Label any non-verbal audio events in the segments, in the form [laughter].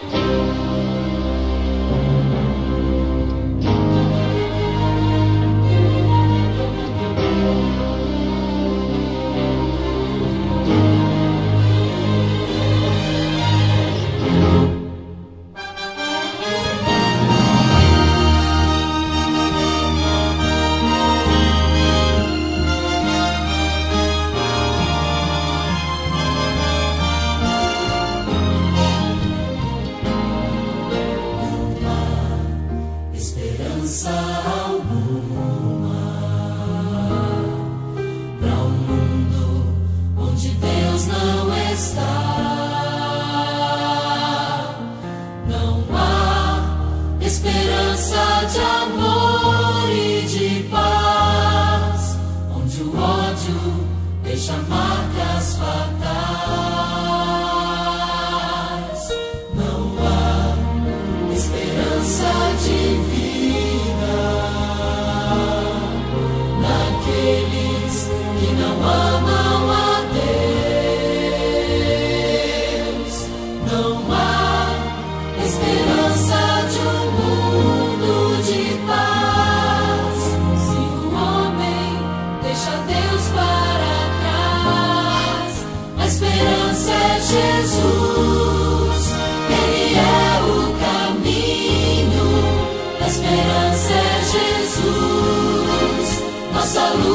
Thank you.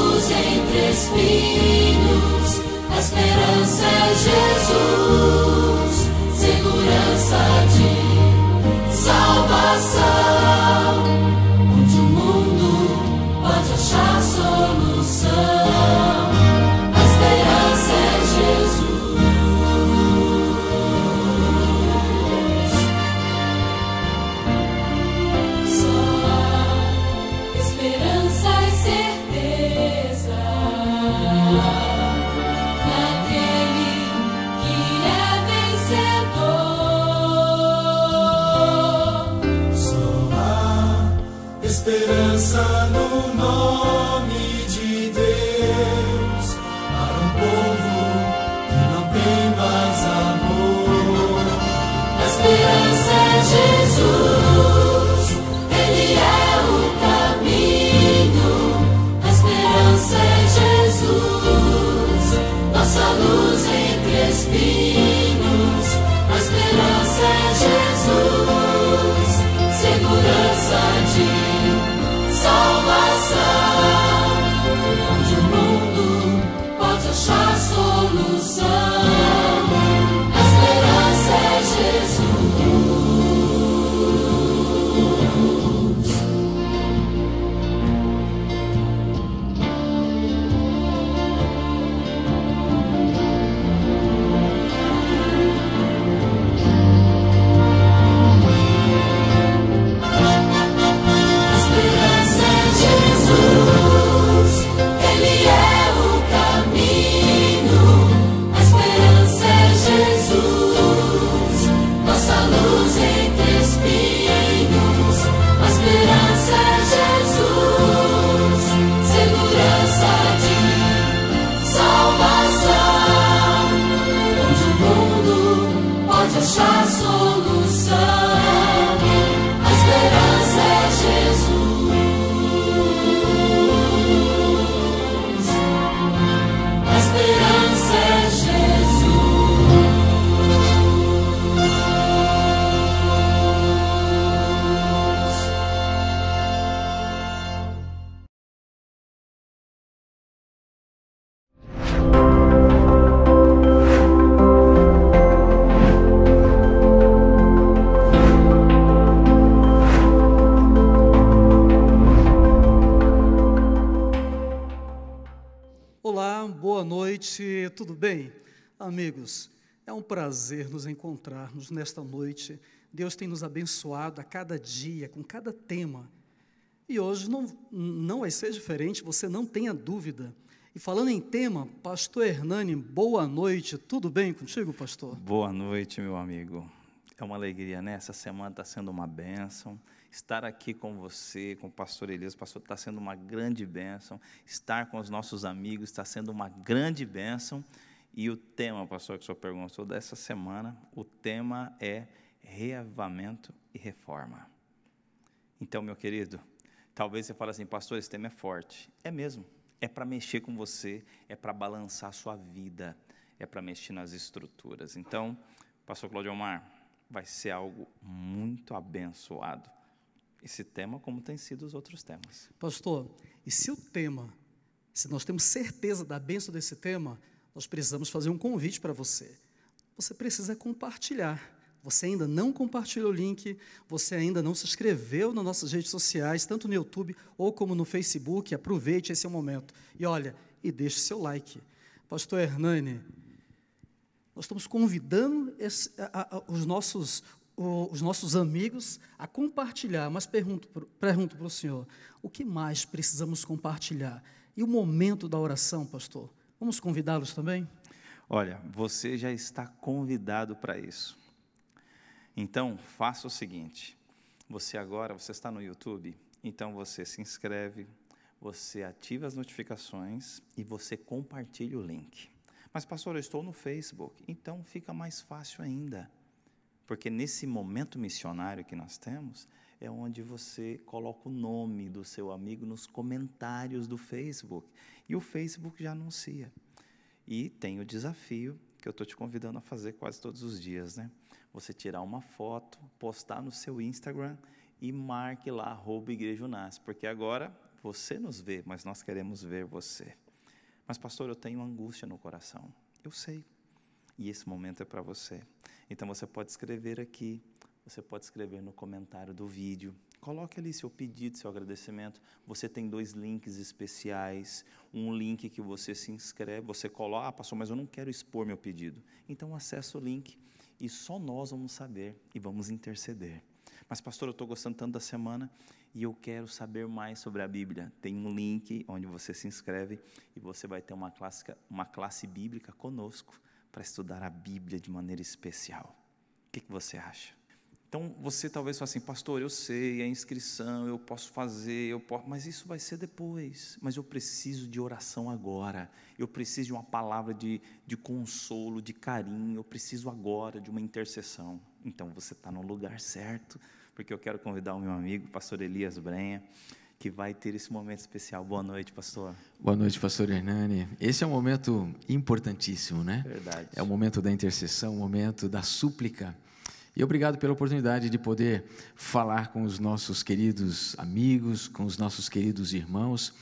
cruz entre espinhos, a esperança é Jesus, segurança de salvação. Amigos, é um prazer nos encontrarmos nesta noite. Deus tem nos abençoado a cada dia, com cada tema. E hoje não, não vai ser diferente, você não tenha dúvida. E falando em tema, pastor Hernani, boa noite. Tudo bem contigo, pastor? Boa noite, meu amigo. É uma alegria, né? Essa semana está sendo uma bênção. Estar aqui com você, com o pastor Elias, pastor, está sendo uma grande bênção. Estar com os nossos amigos está sendo uma grande bênção. E o tema, pastor, que o senhor perguntou dessa semana, o tema é reavivamento e reforma. Então, meu querido, talvez você fale assim, pastor, esse tema é forte. É mesmo. É para mexer com você, é para balançar a sua vida, é para mexer nas estruturas. Então, pastor Claudio Omar, vai ser algo muito abençoado. Esse tema, como tem sido os outros temas. Pastor, e se o tema, se nós temos certeza da benção desse tema, nós precisamos fazer um convite para você. Você precisa compartilhar. Você ainda não compartilhou o link, você ainda não se inscreveu nas nossas redes sociais, tanto no YouTube ou como no Facebook, aproveite esse é momento. E olha, e deixe seu like. Pastor Hernani, nós estamos convidando esse, a, a, os, nossos, o, os nossos amigos a compartilhar, mas pergunto, pergunto para o senhor, o que mais precisamos compartilhar? E o momento da oração, pastor? Vamos convidá-los também? Olha, você já está convidado para isso. Então, faça o seguinte: você agora, você está no YouTube, então você se inscreve, você ativa as notificações e você compartilha o link. Mas, pastor, eu estou no Facebook, então fica mais fácil ainda. Porque nesse momento missionário que nós temos, é onde você coloca o nome do seu amigo nos comentários do Facebook. E o Facebook já anuncia. E tem o desafio que eu estou te convidando a fazer quase todos os dias, né? Você tirar uma foto, postar no seu Instagram e marque lá, arroba Igreja Unas, porque agora você nos vê, mas nós queremos ver você. Mas, pastor, eu tenho angústia no coração. Eu sei. E esse momento é para você. Então você pode escrever aqui você pode escrever no comentário do vídeo. Coloque ali seu pedido, seu agradecimento. Você tem dois links especiais. Um link que você se inscreve, você coloca, ah, pastor, mas eu não quero expor meu pedido. Então acessa o link e só nós vamos saber e vamos interceder. Mas, pastor, eu estou gostando tanto da semana e eu quero saber mais sobre a Bíblia. Tem um link onde você se inscreve e você vai ter uma, clássica, uma classe bíblica conosco para estudar a Bíblia de maneira especial. O que, que você acha? Então você talvez fale assim, pastor, eu sei, é inscrição, eu posso fazer, eu posso, mas isso vai ser depois. Mas eu preciso de oração agora. Eu preciso de uma palavra de, de consolo, de carinho. Eu preciso agora de uma intercessão. Então você está no lugar certo, porque eu quero convidar o meu amigo, pastor Elias Brenha, que vai ter esse momento especial. Boa noite, pastor. Boa noite, pastor Hernani. Esse é um momento importantíssimo, né? Verdade. É o momento da intercessão, o momento da súplica e obrigado pela oportunidade de poder falar com os nossos queridos amigos, com os nossos queridos irmãos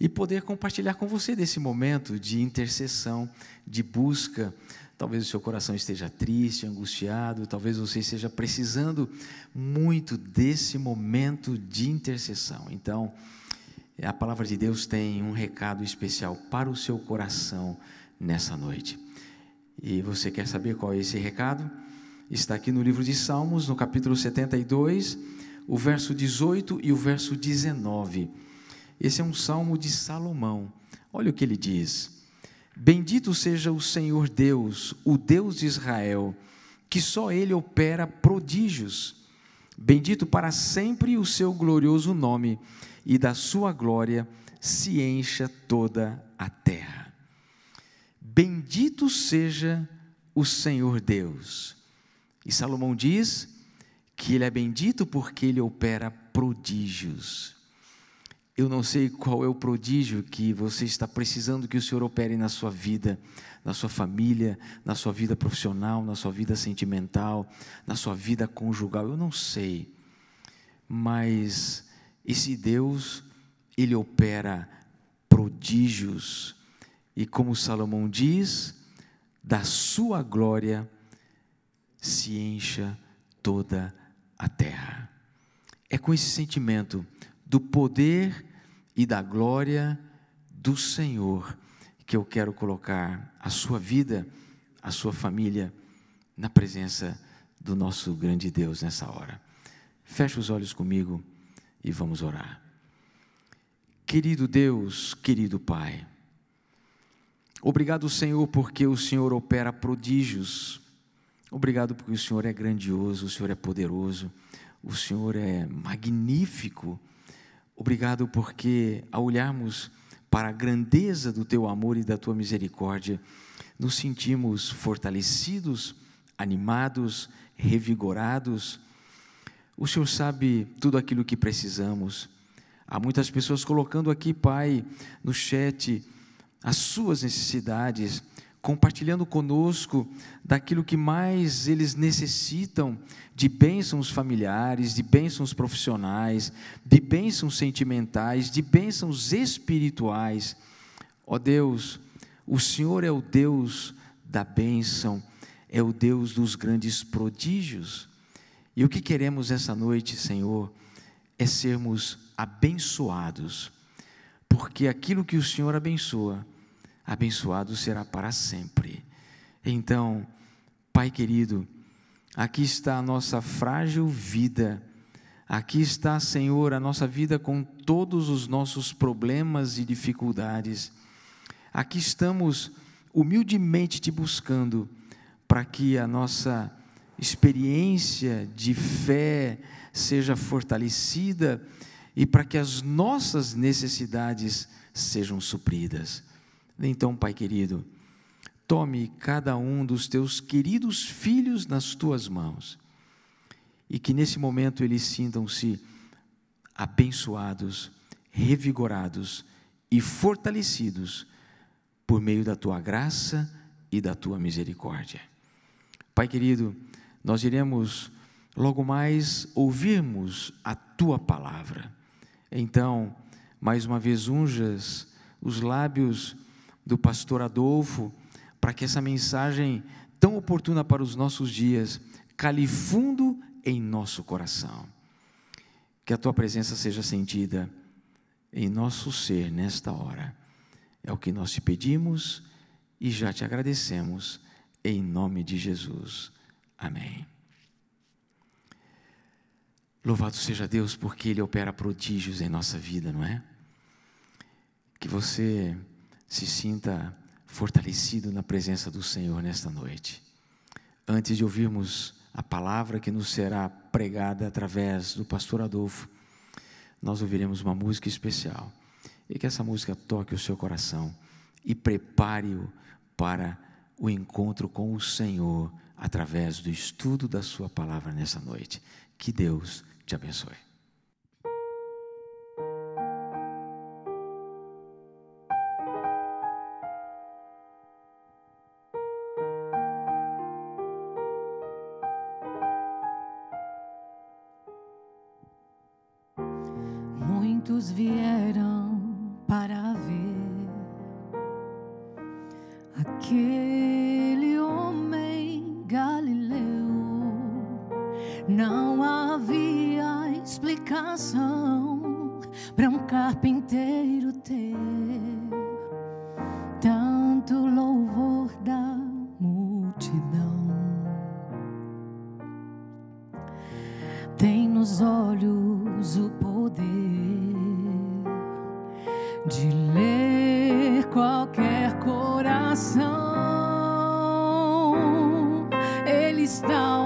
e poder compartilhar com você desse momento de intercessão, de busca. Talvez o seu coração esteja triste, angustiado, talvez você esteja precisando muito desse momento de intercessão. Então, a palavra de Deus tem um recado especial para o seu coração nessa noite. E você quer saber qual é esse recado? Está aqui no livro de Salmos, no capítulo 72, o verso 18 e o verso 19. Esse é um salmo de Salomão. Olha o que ele diz: Bendito seja o Senhor Deus, o Deus de Israel, que só ele opera prodígios. Bendito para sempre o seu glorioso nome, e da sua glória se encha toda a terra. Bendito seja o Senhor Deus. E Salomão diz que ele é bendito porque ele opera prodígios. Eu não sei qual é o prodígio que você está precisando que o Senhor opere na sua vida, na sua família, na sua vida profissional, na sua vida sentimental, na sua vida conjugal. Eu não sei. Mas esse Deus, ele opera prodígios. E como Salomão diz, da sua glória se encha toda a terra. É com esse sentimento do poder e da glória do Senhor que eu quero colocar a sua vida, a sua família, na presença do nosso grande Deus nessa hora. Feche os olhos comigo e vamos orar. Querido Deus, querido Pai, obrigado, Senhor, porque o Senhor opera prodígios Obrigado porque o Senhor é grandioso, o Senhor é poderoso, o Senhor é magnífico. Obrigado porque, ao olharmos para a grandeza do teu amor e da tua misericórdia, nos sentimos fortalecidos, animados, revigorados. O Senhor sabe tudo aquilo que precisamos. Há muitas pessoas colocando aqui, Pai, no chat, as suas necessidades, compartilhando conosco daquilo que mais eles necessitam de bênçãos familiares, de bênçãos profissionais, de bênçãos sentimentais, de bênçãos espirituais. Ó oh Deus, o Senhor é o Deus da bênção, é o Deus dos grandes prodígios. E o que queremos essa noite, Senhor, é sermos abençoados, porque aquilo que o Senhor abençoa, abençoado será para sempre. Então, Pai querido, aqui está a nossa frágil vida, aqui está, Senhor, a nossa vida com todos os nossos problemas e dificuldades. Aqui estamos humildemente te buscando para que a nossa experiência de fé seja fortalecida e para que as nossas necessidades sejam supridas. Então, Pai querido, tome cada um dos teus queridos filhos nas tuas mãos e que nesse momento eles sintam-se abençoados, revigorados e fortalecidos por meio da tua graça e da tua misericórdia. Pai querido, nós iremos logo mais ouvirmos a tua palavra. Então, mais uma vez, unjas os lábios do pastor Adolfo, para que essa mensagem tão oportuna para os nossos dias cale fundo em nosso coração. Que a tua presença seja sentida em nosso ser nesta hora. É o que nós te pedimos e já te agradecemos em nome de Jesus. Amém. Louvado seja Deus porque ele opera prodígios em nossa vida, não é? Que você se sinta fortalecido na presença do Senhor nesta noite. Antes de ouvirmos a palavra que nos será pregada através do pastor Adolfo, nós ouviremos uma música especial. E que essa música toque o seu coração e prepare-o para o encontro com o Senhor através do estudo da sua palavra nessa noite. Que Deus te abençoe. para um carpinteiro ter tanto louvor da multidão. Tem nos olhos o poder de ler qualquer coração. Ele está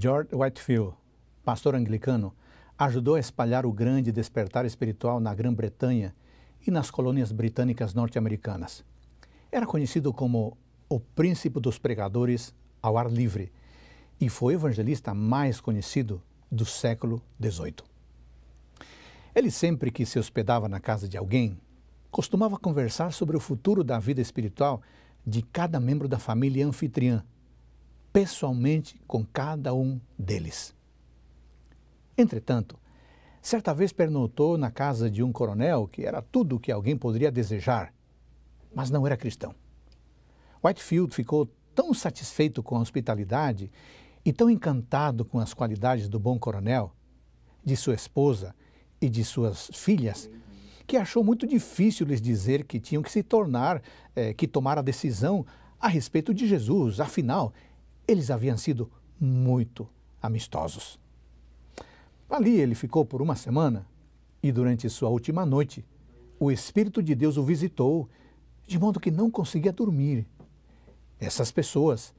George Whitefield, pastor anglicano, ajudou a espalhar o grande despertar espiritual na Grã-Bretanha e nas colônias britânicas norte-americanas. Era conhecido como o príncipe dos pregadores ao ar livre e foi o evangelista mais conhecido do século XVIII. Ele sempre que se hospedava na casa de alguém, costumava conversar sobre o futuro da vida espiritual de cada membro da família anfitriã pessoalmente com cada um deles. Entretanto, certa vez pernotou na casa de um coronel que era tudo o que alguém poderia desejar, mas não era cristão. Whitefield ficou tão satisfeito com a hospitalidade e tão encantado com as qualidades do bom coronel, de sua esposa e de suas filhas, que achou muito difícil lhes dizer que tinham que se tornar, eh, que tomar a decisão a respeito de Jesus. Afinal, eles haviam sido muito amistosos. Ali ele ficou por uma semana e durante sua última noite, o Espírito de Deus o visitou, de modo que não conseguia dormir. Essas pessoas,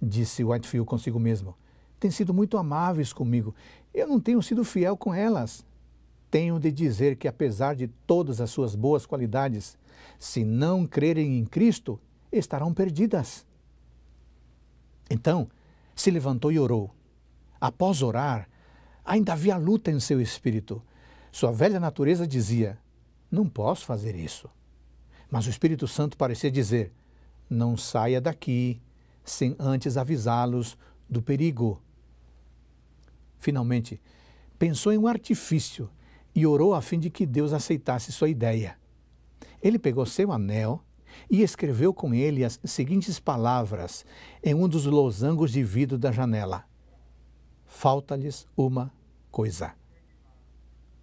disse Whitefield consigo mesmo, têm sido muito amáveis comigo. Eu não tenho sido fiel com elas. Tenho de dizer que, apesar de todas as suas boas qualidades, se não crerem em Cristo, estarão perdidas. Então, se levantou e orou. Após orar, ainda havia luta em seu espírito. Sua velha natureza dizia: Não posso fazer isso. Mas o Espírito Santo parecia dizer: Não saia daqui sem antes avisá-los do perigo. Finalmente, pensou em um artifício e orou a fim de que Deus aceitasse sua ideia. Ele pegou seu anel e escreveu com ele as seguintes palavras em um dos losangos de vidro da janela: Falta-lhes uma coisa.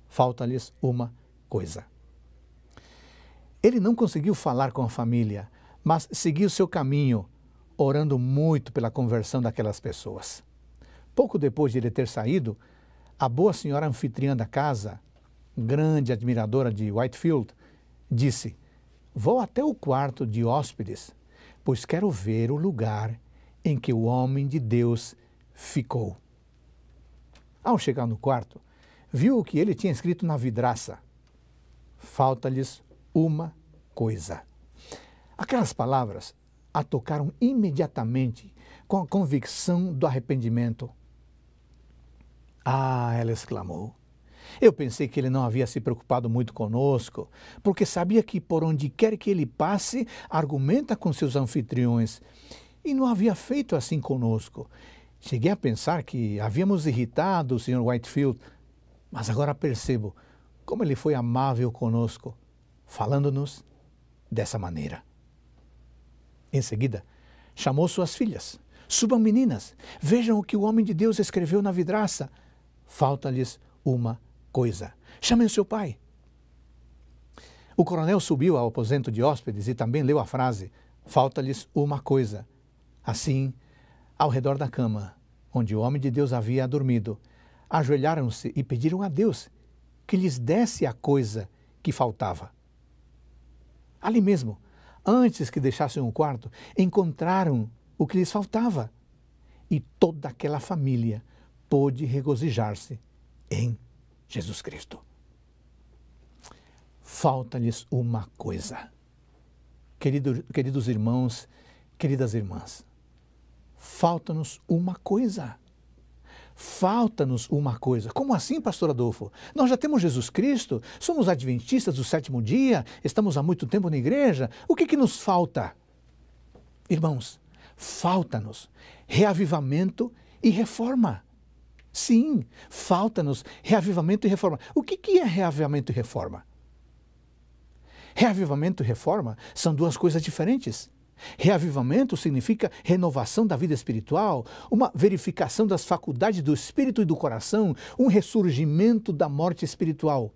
Falta-lhes uma coisa. Ele não conseguiu falar com a família, mas seguiu seu caminho, orando muito pela conversão daquelas pessoas. Pouco depois de ele ter saído, a boa senhora anfitriã da casa, grande admiradora de Whitefield, disse: Vou até o quarto de hóspedes, pois quero ver o lugar em que o homem de Deus ficou. Ao chegar no quarto, viu o que ele tinha escrito na vidraça. Falta-lhes uma coisa. Aquelas palavras a tocaram imediatamente com a convicção do arrependimento. Ah, ela exclamou, eu pensei que ele não havia se preocupado muito conosco, porque sabia que por onde quer que ele passe, argumenta com seus anfitriões. E não havia feito assim conosco. Cheguei a pensar que havíamos irritado o Sr. Whitefield, mas agora percebo como ele foi amável conosco, falando-nos dessa maneira. Em seguida, chamou suas filhas. Subam, meninas, vejam o que o homem de Deus escreveu na vidraça. Falta-lhes uma coisa. Chamem o seu pai. O coronel subiu ao aposento de hóspedes e também leu a frase: Falta-lhes uma coisa. Assim, ao redor da cama, onde o homem de Deus havia dormido, ajoelharam-se e pediram a Deus que lhes desse a coisa que faltava. Ali mesmo, antes que deixassem o quarto, encontraram o que lhes faltava. E toda aquela família pôde regozijar-se em Jesus Cristo. Falta-lhes uma coisa. Querido, queridos irmãos, queridas irmãs, falta-nos uma coisa. Falta-nos uma coisa. Como assim, pastor Adolfo? Nós já temos Jesus Cristo, somos adventistas do sétimo dia, estamos há muito tempo na igreja. O que, que nos falta? Irmãos, falta-nos reavivamento e reforma. Sim, falta-nos reavivamento e reforma. O que, que é reavivamento e reforma? Reavivamento e reforma são duas coisas diferentes. Reavivamento significa renovação da vida espiritual, uma verificação das faculdades do espírito e do coração, um ressurgimento da morte espiritual.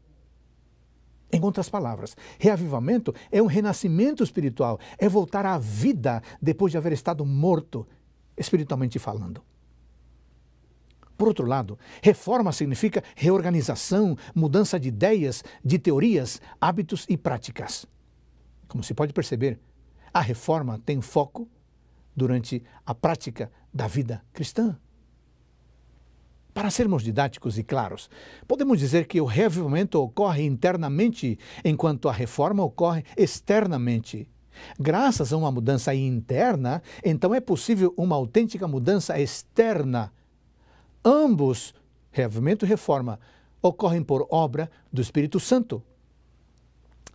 Em outras palavras, reavivamento é um renascimento espiritual, é voltar à vida depois de haver estado morto, espiritualmente falando. Por outro lado, reforma significa reorganização, mudança de ideias, de teorias, hábitos e práticas. Como se pode perceber, a reforma tem foco durante a prática da vida cristã. Para sermos didáticos e claros, podemos dizer que o reavivamento ocorre internamente, enquanto a reforma ocorre externamente. Graças a uma mudança interna, então é possível uma autêntica mudança externa Ambos, reavivamento e reforma, ocorrem por obra do Espírito Santo.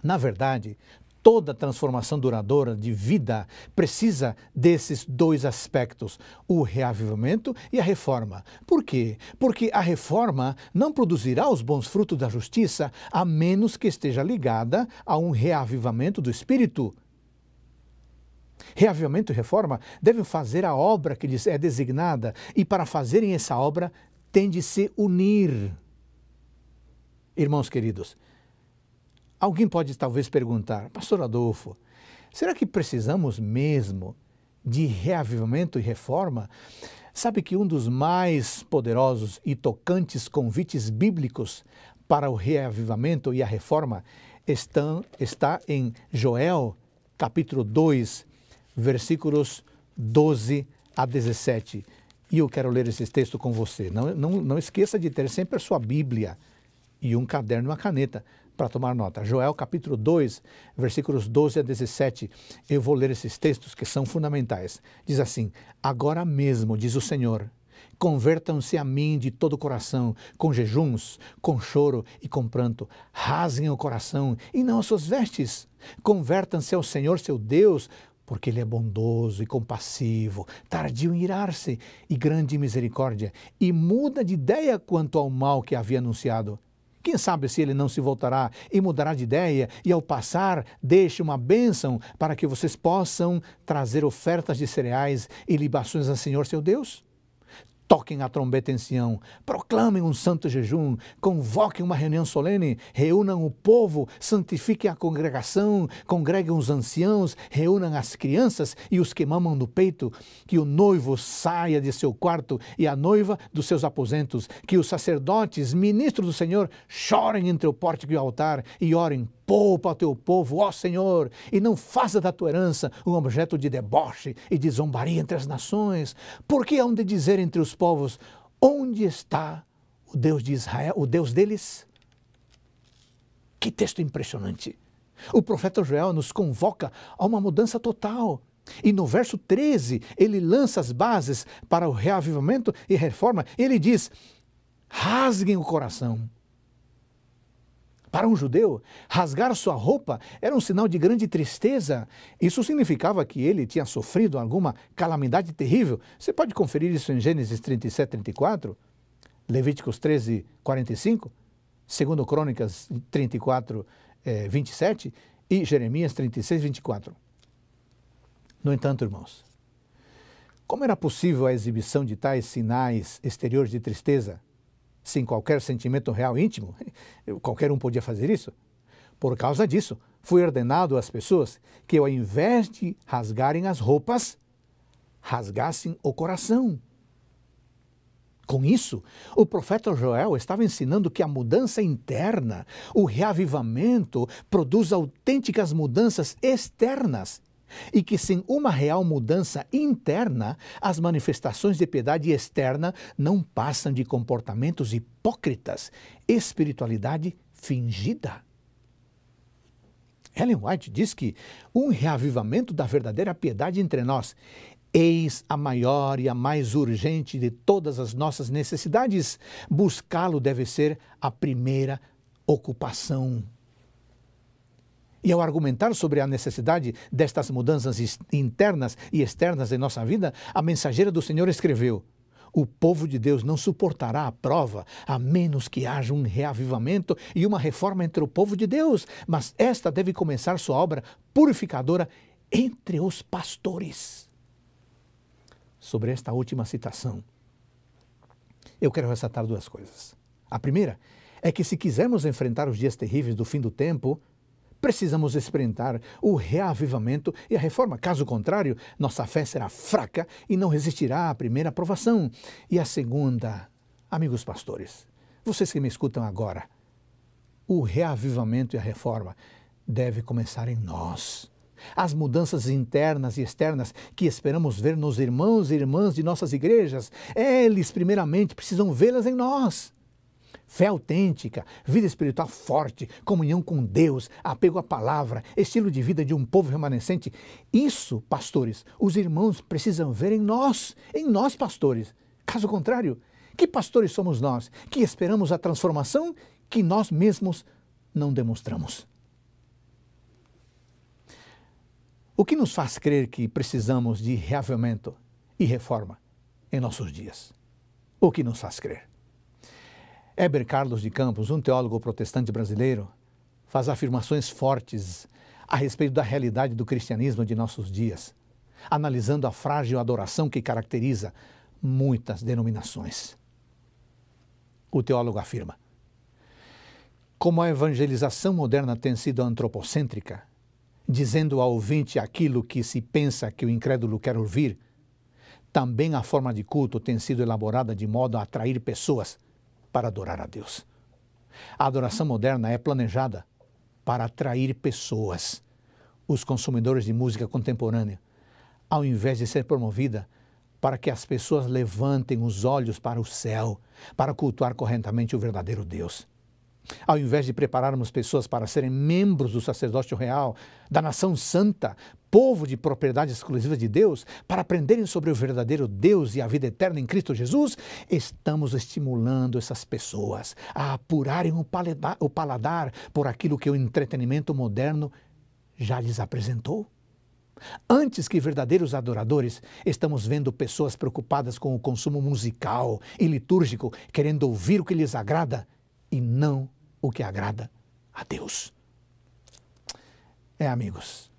Na verdade, toda transformação duradoura de vida precisa desses dois aspectos, o reavivamento e a reforma. Por quê? Porque a reforma não produzirá os bons frutos da justiça a menos que esteja ligada a um reavivamento do espírito Reavivamento e reforma devem fazer a obra que lhes é designada, e para fazerem essa obra, têm de se unir. Irmãos queridos, alguém pode talvez perguntar, Pastor Adolfo, será que precisamos mesmo de reavivamento e reforma? Sabe que um dos mais poderosos e tocantes convites bíblicos para o reavivamento e a reforma estão, está em Joel, capítulo 2, versículos 12 a 17. E eu quero ler esse texto com você. Não, não, não esqueça de ter sempre a sua Bíblia e um caderno e uma caneta para tomar nota. Joel capítulo 2, versículos 12 a 17. Eu vou ler esses textos que são fundamentais. Diz assim: Agora mesmo, diz o Senhor, convertam-se a mim de todo o coração, com jejuns, com choro e com pranto. Rasguem o coração e não as suas vestes. Convertam-se ao Senhor seu Deus, porque ele é bondoso e compassivo, tardio em irar-se e grande em misericórdia, e muda de ideia quanto ao mal que havia anunciado. Quem sabe se ele não se voltará e mudará de ideia, e ao passar, deixe uma bênção para que vocês possam trazer ofertas de cereais e libações ao Senhor seu Deus? toquem a trombeta em Sião, proclamem um santo jejum, convoquem uma reunião solene, reúnam o povo, santifiquem a congregação, congreguem os anciãos, reúnam as crianças e os que mamam no peito, que o noivo saia de seu quarto e a noiva dos seus aposentos, que os sacerdotes, ministros do Senhor, chorem entre o pórtico e o altar e orem poupa ao teu povo, ó Senhor, e não faça da tua herança um objeto de deboche e de zombaria entre as nações, porque hão de dizer entre os povos: Onde está o Deus de Israel, o Deus deles? Que texto impressionante! O profeta Joel nos convoca a uma mudança total. E no verso 13, ele lança as bases para o reavivamento e reforma. Ele diz: rasguem o coração para um judeu, rasgar sua roupa era um sinal de grande tristeza. Isso significava que ele tinha sofrido alguma calamidade terrível. Você pode conferir isso em Gênesis 37, 34, Levíticos 13, 45, 2 Crônicas 34, eh, 27 e Jeremias 36, 24. No entanto, irmãos, como era possível a exibição de tais sinais exteriores de tristeza? sem qualquer sentimento real íntimo. [laughs] Qualquer um podia fazer isso. Por causa disso, foi ordenado às pessoas que, ao invés de rasgarem as roupas, rasgassem o coração. Com isso, o profeta Joel estava ensinando que a mudança interna, o reavivamento, produz autênticas mudanças externas e que sem uma real mudança interna, as manifestações de piedade externa não passam de comportamentos hipócritas, espiritualidade fingida. Ellen White diz que um reavivamento da verdadeira piedade entre nós, eis a maior e a mais urgente de todas as nossas necessidades, buscá-lo deve ser a primeira ocupação e ao argumentar sobre a necessidade destas mudanças internas e externas em nossa vida, a mensageira do Senhor escreveu: O povo de Deus não suportará a prova, a menos que haja um reavivamento e uma reforma entre o povo de Deus, mas esta deve começar sua obra purificadora entre os pastores. Sobre esta última citação, eu quero ressaltar duas coisas. A primeira é que, se quisermos enfrentar os dias terríveis do fim do tempo, Precisamos experimentar o reavivamento e a reforma. Caso contrário, nossa fé será fraca e não resistirá à primeira aprovação. E à segunda, amigos pastores, vocês que me escutam agora, o reavivamento e a reforma deve começar em nós. As mudanças internas e externas que esperamos ver nos irmãos e irmãs de nossas igrejas, eles primeiramente precisam vê-las em nós fé autêntica, vida espiritual forte, comunhão com Deus, apego à palavra, estilo de vida de um povo remanescente. Isso, pastores, os irmãos precisam ver em nós, em nós, pastores. Caso contrário, que pastores somos nós que esperamos a transformação que nós mesmos não demonstramos? O que nos faz crer que precisamos de reavivamento e reforma em nossos dias? O que nos faz crer? Heber Carlos de Campos, um teólogo protestante brasileiro, faz afirmações fortes a respeito da realidade do cristianismo de nossos dias, analisando a frágil adoração que caracteriza muitas denominações. O teólogo afirma: Como a evangelização moderna tem sido antropocêntrica, dizendo ao ouvinte aquilo que se pensa que o incrédulo quer ouvir, também a forma de culto tem sido elaborada de modo a atrair pessoas para adorar a Deus. A adoração moderna é planejada para atrair pessoas, os consumidores de música contemporânea, ao invés de ser promovida para que as pessoas levantem os olhos para o céu, para cultuar correntemente o verdadeiro Deus. Ao invés de prepararmos pessoas para serem membros do sacerdócio real, da nação santa, povo de propriedade exclusiva de Deus, para aprenderem sobre o verdadeiro Deus e a vida eterna em Cristo Jesus, estamos estimulando essas pessoas a apurarem o paladar, o paladar por aquilo que o entretenimento moderno já lhes apresentou. Antes que verdadeiros adoradores, estamos vendo pessoas preocupadas com o consumo musical e litúrgico, querendo ouvir o que lhes agrada e não o que agrada a Deus. É, amigos,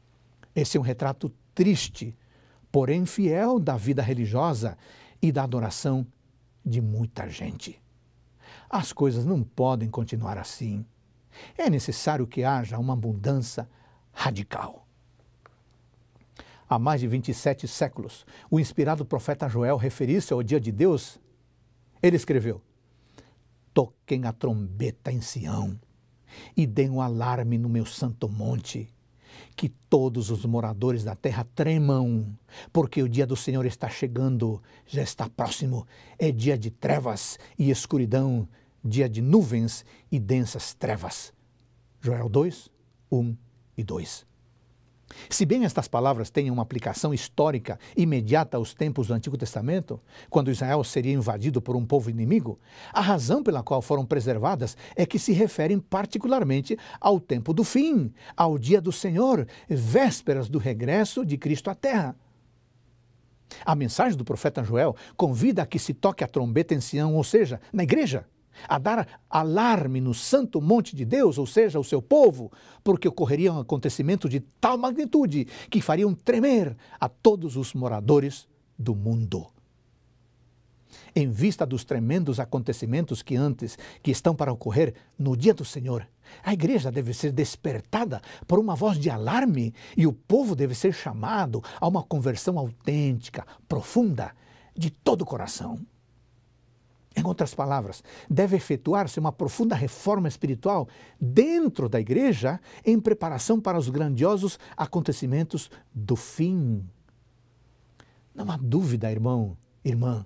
esse é um retrato triste, porém fiel da vida religiosa e da adoração de muita gente. As coisas não podem continuar assim. É necessário que haja uma mudança radical. Há mais de 27 séculos, o inspirado profeta Joel referisse ao dia de Deus. Ele escreveu: Toquem a trombeta em Sião e deem um alarme no meu santo monte. Que todos os moradores da terra tremam, porque o dia do Senhor está chegando, já está próximo. É dia de trevas e escuridão, dia de nuvens e densas trevas. Joel 2, 1 e 2. Se bem estas palavras têm uma aplicação histórica imediata aos tempos do Antigo Testamento, quando Israel seria invadido por um povo inimigo, a razão pela qual foram preservadas é que se referem particularmente ao tempo do fim, ao dia do Senhor, vésperas do regresso de Cristo à Terra. A mensagem do profeta Joel convida a que se toque a trombeta em Sião, ou seja, na igreja a dar alarme no santo monte de Deus, ou seja, o seu povo, porque ocorreria um acontecimento de tal magnitude que fariam tremer a todos os moradores do mundo. Em vista dos tremendos acontecimentos que antes que estão para ocorrer no dia do Senhor, a igreja deve ser despertada por uma voz de alarme e o povo deve ser chamado a uma conversão autêntica, profunda, de todo o coração. Em outras palavras, deve efetuar-se uma profunda reforma espiritual dentro da igreja em preparação para os grandiosos acontecimentos do fim. Não há dúvida, irmão, irmã,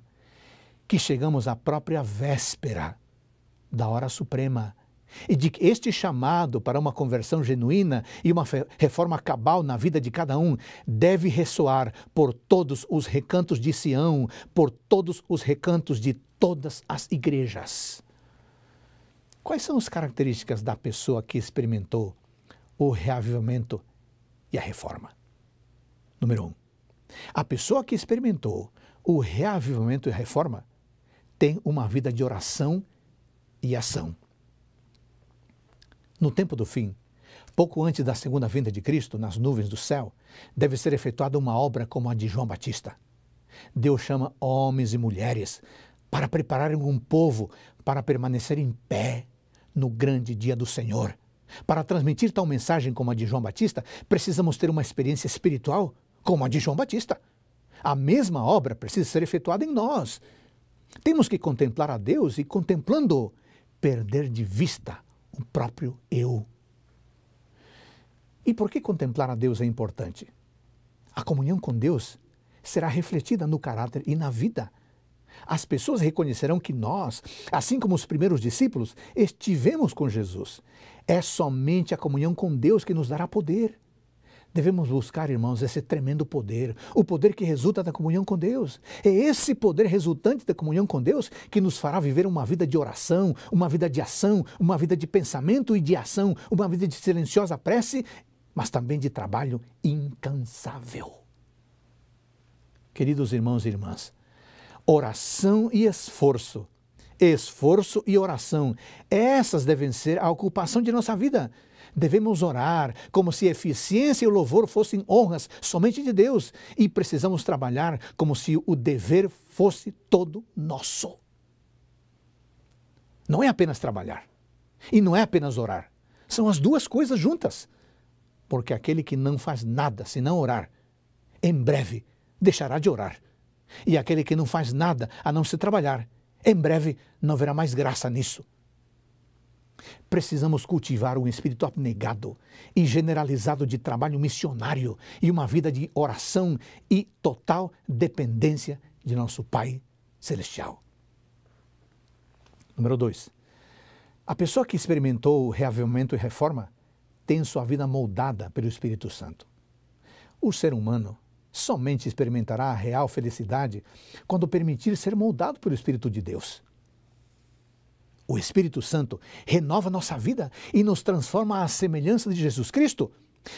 que chegamos à própria véspera da hora suprema e de que este chamado para uma conversão genuína e uma reforma cabal na vida de cada um deve ressoar por todos os recantos de Sião, por todos os recantos de todas as igrejas. Quais são as características da pessoa que experimentou o reavivamento e a reforma? Número um, a pessoa que experimentou o reavivamento e a reforma tem uma vida de oração e ação. No tempo do fim, pouco antes da segunda vinda de Cristo, nas nuvens do céu, deve ser efetuada uma obra como a de João Batista. Deus chama homens e mulheres para prepararem um povo para permanecer em pé no grande dia do Senhor. Para transmitir tal mensagem como a de João Batista, precisamos ter uma experiência espiritual como a de João Batista. A mesma obra precisa ser efetuada em nós. Temos que contemplar a Deus e, contemplando-o, perder de vista o próprio eu. E por que contemplar a Deus é importante? A comunhão com Deus será refletida no caráter e na vida. As pessoas reconhecerão que nós, assim como os primeiros discípulos, estivemos com Jesus. É somente a comunhão com Deus que nos dará poder. Devemos buscar, irmãos, esse tremendo poder, o poder que resulta da comunhão com Deus. É esse poder resultante da comunhão com Deus que nos fará viver uma vida de oração, uma vida de ação, uma vida de pensamento e de ação, uma vida de silenciosa prece, mas também de trabalho incansável. Queridos irmãos e irmãs, oração e esforço, esforço e oração, essas devem ser a ocupação de nossa vida. Devemos orar como se eficiência e louvor fossem honras somente de Deus e precisamos trabalhar como se o dever fosse todo nosso. Não é apenas trabalhar e não é apenas orar. São as duas coisas juntas. Porque aquele que não faz nada senão orar, em breve deixará de orar. E aquele que não faz nada a não se trabalhar, em breve não verá mais graça nisso. Precisamos cultivar um espírito abnegado e generalizado de trabalho missionário e uma vida de oração e total dependência de nosso Pai Celestial. Número 2. A pessoa que experimentou reavivamento e reforma tem sua vida moldada pelo Espírito Santo. O ser humano somente experimentará a real felicidade quando permitir ser moldado pelo Espírito de Deus. O Espírito Santo renova nossa vida e nos transforma à semelhança de Jesus Cristo.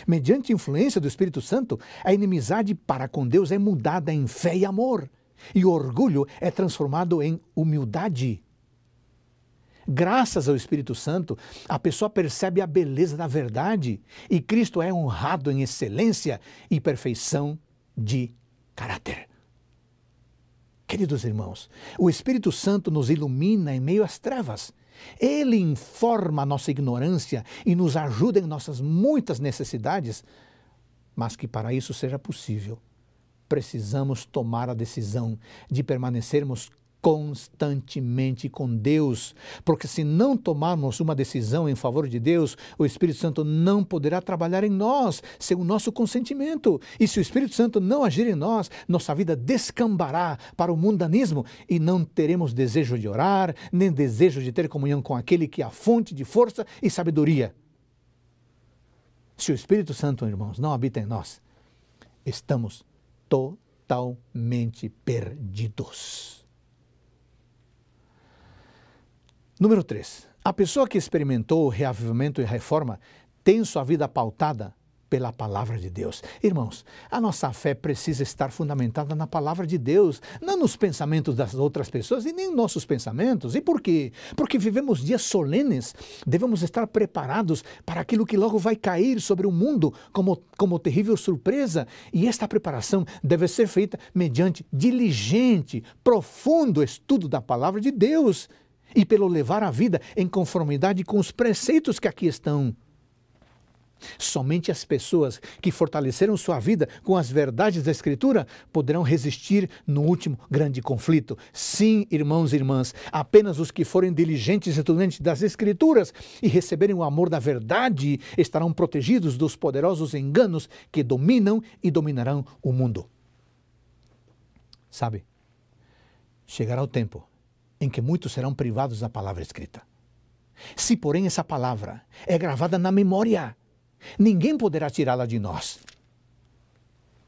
Mediante a influência do Espírito Santo, a inimizade para com Deus é mudada em fé e amor, e o orgulho é transformado em humildade. Graças ao Espírito Santo, a pessoa percebe a beleza da verdade e Cristo é honrado em excelência e perfeição de caráter. Queridos irmãos, o Espírito Santo nos ilumina em meio às trevas. Ele informa a nossa ignorância e nos ajuda em nossas muitas necessidades, mas que para isso seja possível, precisamos tomar a decisão de permanecermos constantemente com Deus, porque se não tomarmos uma decisão em favor de Deus, o Espírito Santo não poderá trabalhar em nós sem o nosso consentimento. E se o Espírito Santo não agir em nós, nossa vida descambará para o mundanismo e não teremos desejo de orar, nem desejo de ter comunhão com aquele que é a fonte de força e sabedoria. Se o Espírito Santo, irmãos, não habita em nós, estamos totalmente perdidos. Número 3. A pessoa que experimentou o reavivamento e reforma tem sua vida pautada pela palavra de Deus. Irmãos, a nossa fé precisa estar fundamentada na palavra de Deus, não nos pensamentos das outras pessoas e nem nossos pensamentos. E por quê? Porque vivemos dias solenes, devemos estar preparados para aquilo que logo vai cair sobre o mundo como, como terrível surpresa. E esta preparação deve ser feita mediante diligente, profundo estudo da palavra de Deus e pelo levar a vida em conformidade com os preceitos que aqui estão. Somente as pessoas que fortaleceram sua vida com as verdades da Escritura poderão resistir no último grande conflito. Sim, irmãos e irmãs, apenas os que forem diligentes estudantes das Escrituras e receberem o amor da verdade estarão protegidos dos poderosos enganos que dominam e dominarão o mundo. Sabe, chegará o tempo em que muitos serão privados da palavra escrita. Se, porém, essa palavra é gravada na memória, ninguém poderá tirá-la de nós.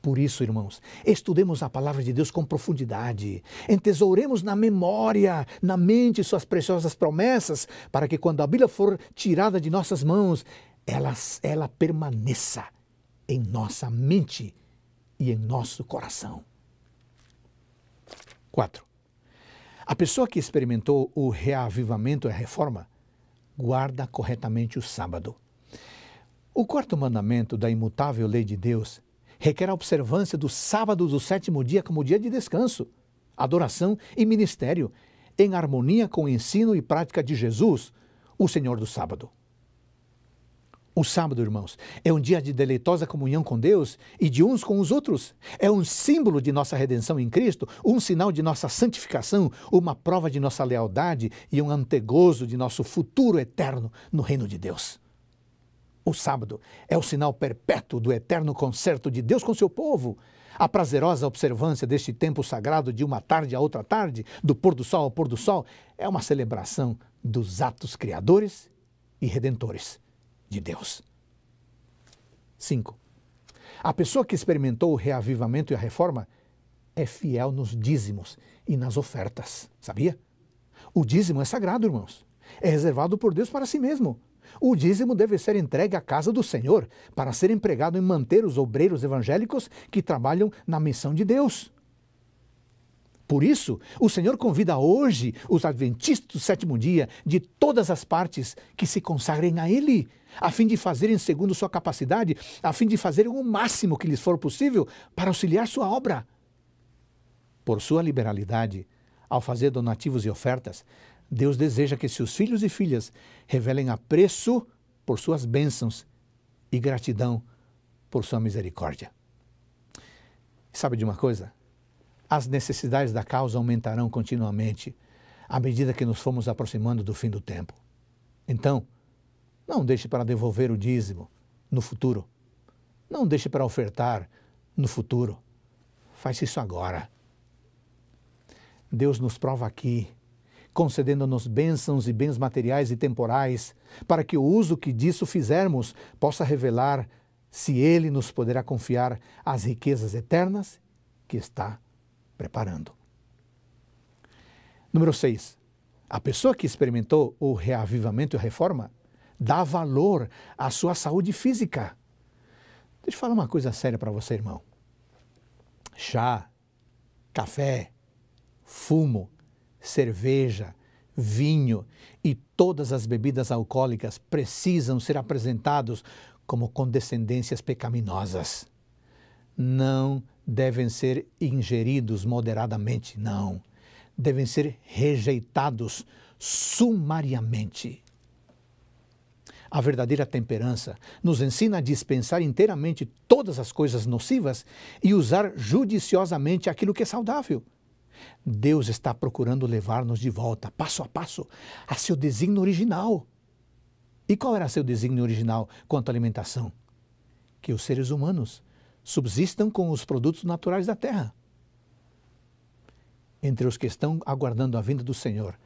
Por isso, irmãos, estudemos a palavra de Deus com profundidade, entesouremos na memória, na mente, suas preciosas promessas, para que quando a Bíblia for tirada de nossas mãos, ela, ela permaneça em nossa mente e em nosso coração. 4. A pessoa que experimentou o reavivamento e a reforma guarda corretamente o sábado. O quarto mandamento da imutável lei de Deus requer a observância do sábado do sétimo dia como dia de descanso, adoração e ministério, em harmonia com o ensino e prática de Jesus, o Senhor do sábado. O sábado, irmãos, é um dia de deleitosa comunhão com Deus e de uns com os outros. É um símbolo de nossa redenção em Cristo, um sinal de nossa santificação, uma prova de nossa lealdade e um antegozo de nosso futuro eterno no reino de Deus. O sábado é o sinal perpétuo do eterno concerto de Deus com seu povo. A prazerosa observância deste tempo sagrado de uma tarde a outra tarde, do pôr do sol ao pôr do sol, é uma celebração dos atos criadores e redentores de Deus. 5. A pessoa que experimentou o reavivamento e a reforma é fiel nos dízimos e nas ofertas, sabia? O dízimo é sagrado, irmãos. É reservado por Deus para si mesmo. O dízimo deve ser entregue à casa do Senhor para ser empregado em manter os obreiros evangélicos que trabalham na missão de Deus. Por isso, o Senhor convida hoje os adventistas do sétimo dia de todas as partes que se consagrem a Ele, a fim de fazerem segundo sua capacidade, a fim de fazerem o máximo que lhes for possível para auxiliar sua obra. Por sua liberalidade, ao fazer donativos e ofertas, Deus deseja que seus filhos e filhas revelem apreço por suas bênçãos e gratidão por sua misericórdia. Sabe de uma coisa? As necessidades da causa aumentarão continuamente à medida que nos formos aproximando do fim do tempo. Então, não deixe para devolver o dízimo no futuro. Não deixe para ofertar no futuro. Faça isso agora. Deus nos prova aqui, concedendo-nos bênçãos e bens materiais e temporais, para que o uso que disso fizermos possa revelar se Ele nos poderá confiar as riquezas eternas que está preparando. Número 6. A pessoa que experimentou o reavivamento e a reforma dá valor à sua saúde física. Deixa eu falar uma coisa séria para você, irmão. Chá, café, fumo, cerveja, vinho e todas as bebidas alcoólicas precisam ser apresentados como condescendências pecaminosas não devem ser ingeridos moderadamente, não. Devem ser rejeitados sumariamente. A verdadeira temperança nos ensina a dispensar inteiramente todas as coisas nocivas e usar judiciosamente aquilo que é saudável. Deus está procurando levar-nos de volta, passo a passo, a seu designo original. E qual era seu designo original quanto à alimentação? Que os seres humanos subsistam com os produtos naturais da terra. Entre os que estão aguardando a vinda do Senhor,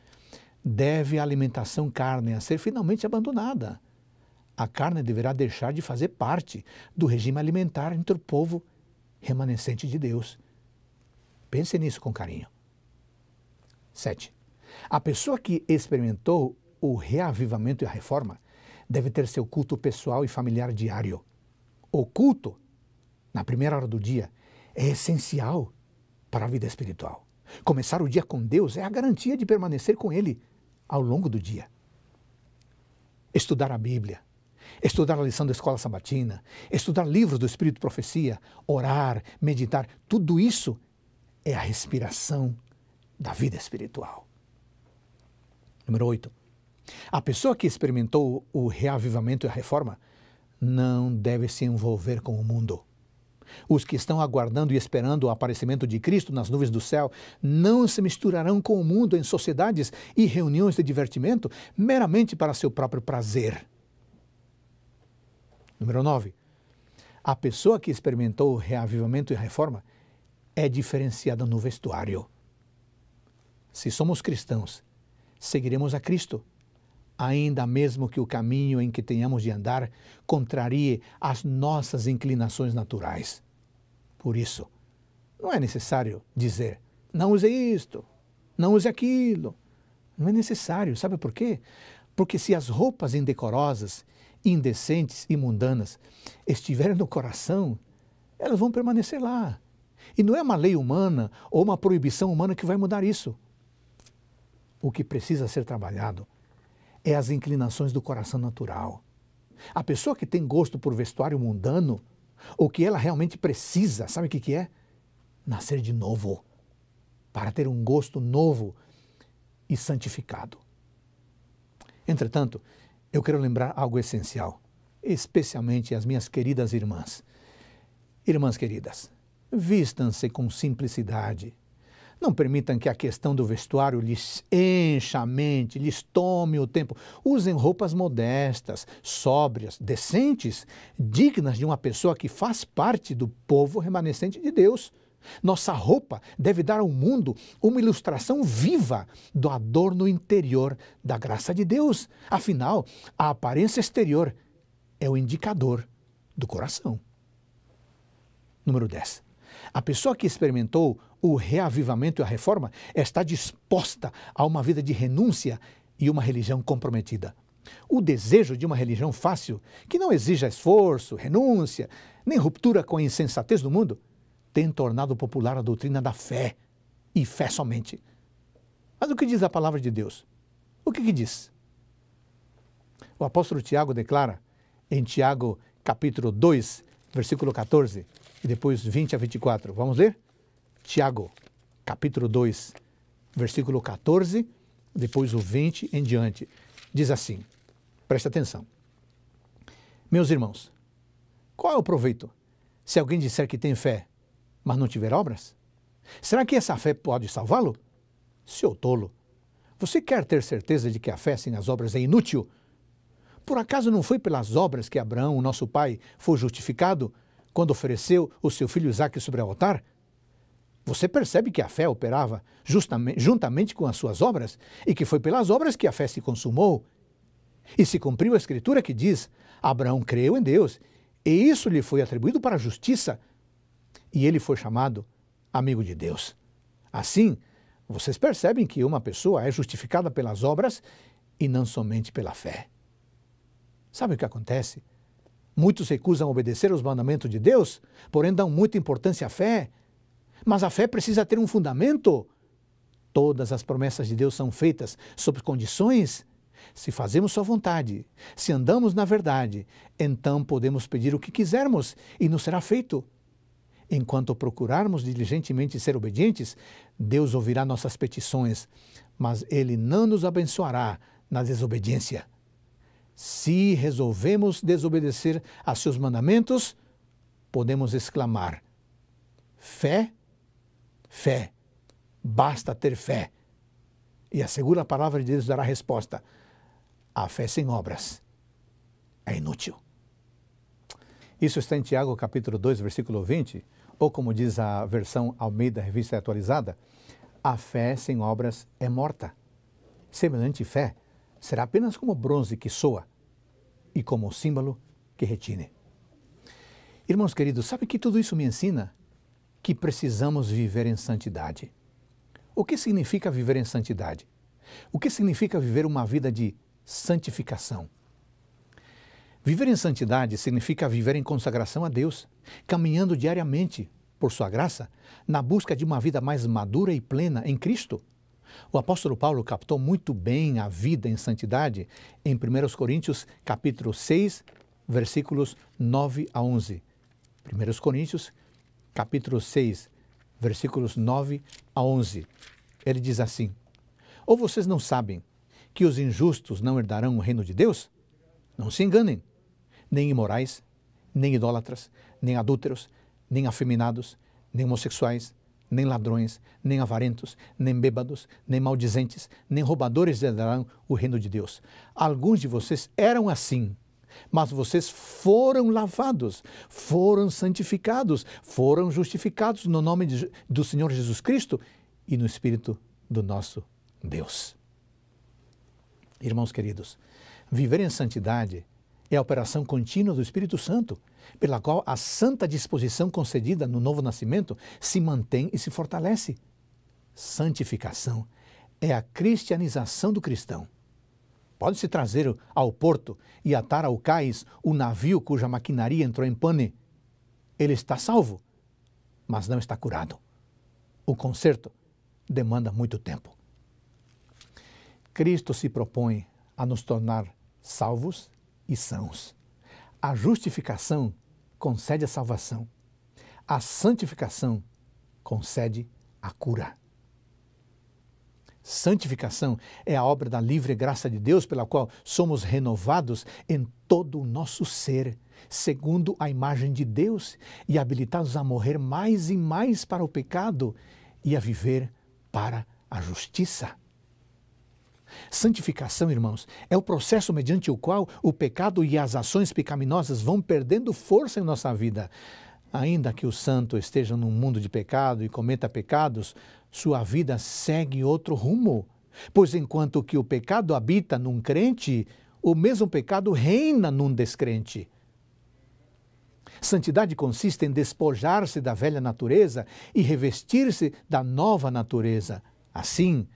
deve a alimentação carne a ser finalmente abandonada. A carne deverá deixar de fazer parte do regime alimentar entre o povo remanescente de Deus. Pense nisso com carinho. 7. A pessoa que experimentou o reavivamento e a reforma deve ter seu culto pessoal e familiar diário. O culto na primeira hora do dia, é essencial para a vida espiritual. Começar o dia com Deus é a garantia de permanecer com Ele ao longo do dia. Estudar a Bíblia, estudar a lição da escola sabatina, estudar livros do Espírito Profecia, orar, meditar, tudo isso é a respiração da vida espiritual. Número 8. A pessoa que experimentou o reavivamento e a reforma não deve se envolver com o mundo. Os que estão aguardando e esperando o aparecimento de Cristo nas nuvens do céu não se misturarão com o mundo em sociedades e reuniões de divertimento meramente para seu próprio prazer. Número 9. A pessoa que experimentou o reavivamento e a reforma é diferenciada no vestuário. Se somos cristãos, seguiremos a Cristo ainda mesmo que o caminho em que tenhamos de andar contrarie as nossas inclinações naturais por isso. Não é necessário dizer, não use isto, não use aquilo. Não é necessário, sabe por quê? Porque se as roupas indecorosas, indecentes e mundanas estiverem no coração, elas vão permanecer lá. E não é uma lei humana ou uma proibição humana que vai mudar isso. O que precisa ser trabalhado é as inclinações do coração natural. A pessoa que tem gosto por vestuário mundano o que ela realmente precisa, sabe o que, que é? Nascer de novo, para ter um gosto novo e santificado. Entretanto, eu quero lembrar algo essencial, especialmente as minhas queridas irmãs. Irmãs queridas, vistam-se com simplicidade, não permitam que a questão do vestuário lhes encha a mente, lhes tome o tempo. Usem roupas modestas, sóbrias, decentes, dignas de uma pessoa que faz parte do povo remanescente de Deus. Nossa roupa deve dar ao mundo uma ilustração viva do adorno interior da graça de Deus. Afinal, a aparência exterior é o indicador do coração. Número 10. A pessoa que experimentou o reavivamento e a reforma está disposta a uma vida de renúncia e uma religião comprometida. O desejo de uma religião fácil, que não exija esforço, renúncia, nem ruptura com a insensatez do mundo, tem tornado popular a doutrina da fé, e fé somente. Mas o que diz a palavra de Deus? O que, que diz? O apóstolo Tiago declara, em Tiago capítulo 2, versículo 14, e depois 20 a 24. Vamos ler? Tiago, capítulo 2, versículo 14, depois o 20 em diante. Diz assim: presta atenção. Meus irmãos, qual é o proveito se alguém disser que tem fé, mas não tiver obras? Será que essa fé pode salvá-lo? Seu tolo, você quer ter certeza de que a fé sem as obras é inútil? Por acaso não foi pelas obras que Abraão, nosso pai, foi justificado? quando ofereceu o seu filho Isaque sobre o altar? Você percebe que a fé operava justamente, juntamente com as suas obras e que foi pelas obras que a fé se consumou. E se cumpriu a escritura que diz: Abraão creu em Deus e isso lhe foi atribuído para a justiça e ele foi chamado amigo de Deus. Assim, vocês percebem que uma pessoa é justificada pelas obras e não somente pela fé. Sabe o que acontece? Muitos recusam obedecer aos mandamentos de Deus, porém dão muita importância à fé. Mas a fé precisa ter um fundamento. Todas as promessas de Deus são feitas sob condições. Se fazemos Sua vontade, se andamos na verdade, então podemos pedir o que quisermos e nos será feito. Enquanto procurarmos diligentemente ser obedientes, Deus ouvirá nossas petições, mas Ele não nos abençoará na desobediência. Se resolvemos desobedecer a seus mandamentos, podemos exclamar: fé, fé, basta ter fé. E a segunda palavra de Deus dará a resposta: a fé sem obras é inútil. Isso está em Tiago capítulo 2, versículo 20, ou como diz a versão Almeida Revista Atualizada, a fé sem obras é morta. Semelhante fé será apenas como bronze que soa e como símbolo que retine. Irmãos queridos, sabe que tudo isso me ensina? Que precisamos viver em santidade. O que significa viver em santidade? O que significa viver uma vida de santificação? Viver em santidade significa viver em consagração a Deus, caminhando diariamente, por Sua graça, na busca de uma vida mais madura e plena em Cristo, o apóstolo Paulo captou muito bem a vida em santidade em 1 Coríntios capítulo 6, versículos 9 a 11. 1 Coríntios capítulo 6, versículos 9 a 11. Ele diz assim: Ou vocês não sabem que os injustos não herdarão o reino de Deus? Não se enganem. Nem imorais, nem idólatras, nem adúlteros, nem afeminados, nem homossexuais, nem ladrões, nem avarentos, nem bêbados, nem maldizentes, nem roubadores herdarão o reino de Deus. Alguns de vocês eram assim, mas vocês foram lavados, foram santificados, foram justificados no nome de, do Senhor Jesus Cristo e no Espírito do nosso Deus. Irmãos queridos, viver em santidade é a operação contínua do Espírito Santo pela qual a santa disposição concedida no novo nascimento se mantém e se fortalece. Santificação é a cristianização do cristão. Pode-se trazer ao porto e atar ao cais o navio cuja maquinaria entrou em pane. Ele está salvo, mas não está curado. O conserto demanda muito tempo. Cristo se propõe a nos tornar salvos e sãos. A justificação concede a salvação. A santificação concede a cura. Santificação é a obra da livre graça de Deus pela qual somos renovados em todo o nosso ser, segundo a imagem de Deus, e habilitados a morrer mais e mais para o pecado e a viver para a justiça. Santificação, irmãos, é o processo mediante o qual o pecado e as ações pecaminosas vão perdendo força em nossa vida. Ainda que o santo esteja num mundo de pecado e cometa pecados, sua vida segue outro rumo. Pois enquanto que o pecado habita num crente, o mesmo pecado reina num descrente. Santidade consiste em despojar-se da velha natureza e revestir-se da nova natureza. Assim,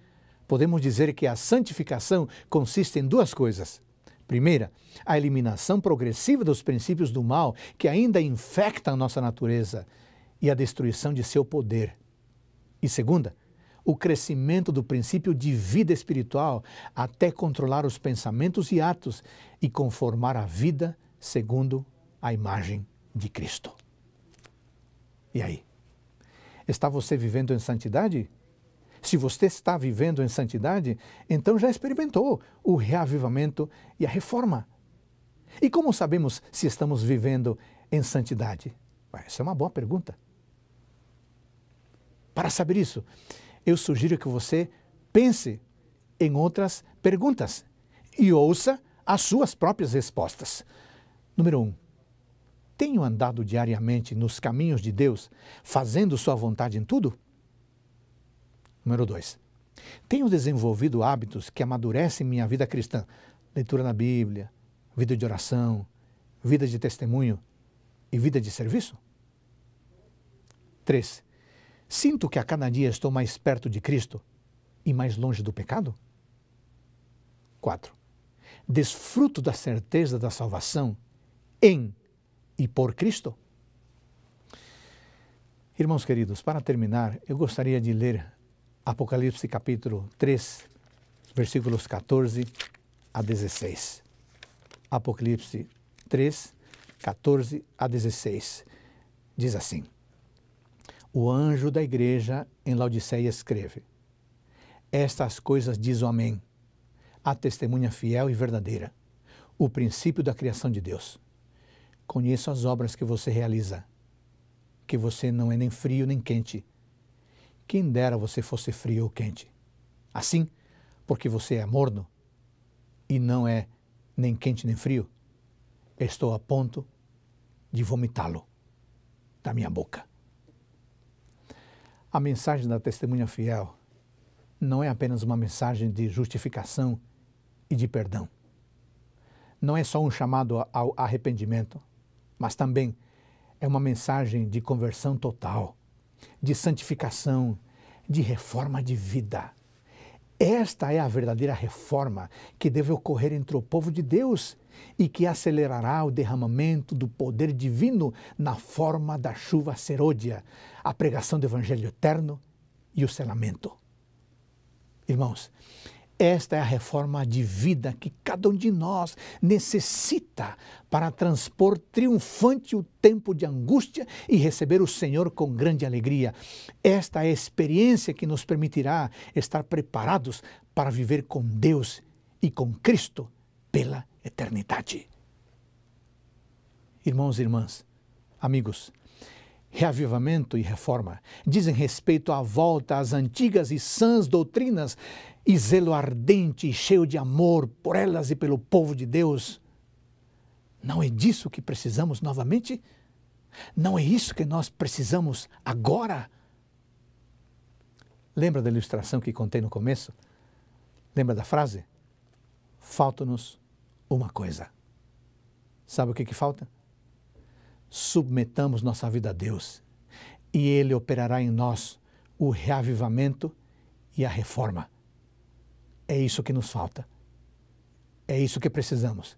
podemos dizer que a santificação consiste em duas coisas. Primeira, a eliminação progressiva dos princípios do mal que ainda infectam a nossa natureza e a destruição de seu poder. E segunda, o crescimento do princípio de vida espiritual até controlar os pensamentos e atos e conformar a vida segundo a imagem de Cristo. E aí? Está você vivendo em santidade? Se você está vivendo em santidade, então já experimentou o reavivamento e a reforma. E como sabemos se estamos vivendo em santidade? Essa é uma boa pergunta. Para saber isso, eu sugiro que você pense em outras perguntas e ouça as suas próprias respostas. Número 1. Um, tenho andado diariamente nos caminhos de Deus, fazendo Sua vontade em tudo? Número 2. Tenho desenvolvido hábitos que amadurecem minha vida cristã. Leitura na Bíblia, vida de oração, vida de testemunho e vida de serviço? 3. Sinto que a cada dia estou mais perto de Cristo e mais longe do pecado? 4. Desfruto da certeza da salvação em e por Cristo? Irmãos queridos, para terminar, eu gostaria de ler Apocalipse capítulo 3, versículos 14 a 16. Apocalipse 3, 14 a 16. Diz assim: O anjo da igreja em Laodiceia escreve: Estas coisas diz o Amém, a testemunha fiel e verdadeira, o princípio da criação de Deus. Conheço as obras que você realiza, que você não é nem frio nem quente quem dera você fosse frio ou quente. Assim, porque você é morno e não é nem quente nem frio, estou a ponto de vomitá-lo da minha boca. A mensagem da testemunha fiel não é apenas uma mensagem de justificação e de perdão. Não é só um chamado ao arrependimento, mas também é uma mensagem de conversão total de santificação, de reforma de vida. Esta é a verdadeira reforma que deve ocorrer entre o povo de Deus e que acelerará o derramamento do poder divino na forma da chuva serôdia, a pregação do evangelho eterno e o selamento. Irmãos, esta é a reforma de vida que cada um de nós necessita para transpor triunfante o tempo de angústia e receber o Senhor com grande alegria. Esta é a experiência que nos permitirá estar preparados para viver com Deus e com Cristo pela eternidade. Irmãos e irmãs, amigos, reavivamento e reforma dizem respeito à volta às antigas e sãs doutrinas e zelo ardente e cheio de amor por elas e pelo povo de Deus. Não é disso que precisamos novamente? Não é isso que nós precisamos agora? Lembra da ilustração que contei no começo? Lembra da frase? Falta-nos uma coisa. Sabe o que, que falta? Submetamos nossa vida a Deus e Ele operará em nós o reavivamento e a reforma. É isso que nos falta. É isso que precisamos.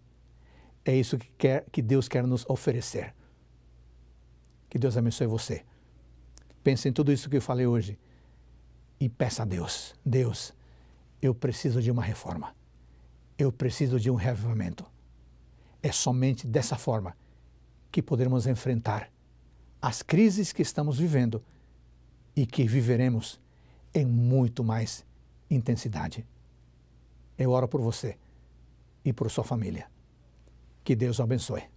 É isso que, quer, que Deus quer nos oferecer. Que Deus abençoe você. Pense em tudo isso que eu falei hoje e peça a Deus: Deus, eu preciso de uma reforma. Eu preciso de um reavivamento. É somente dessa forma que poderemos enfrentar as crises que estamos vivendo e que viveremos em muito mais intensidade. Eu oro por você e por sua família. Que Deus o abençoe.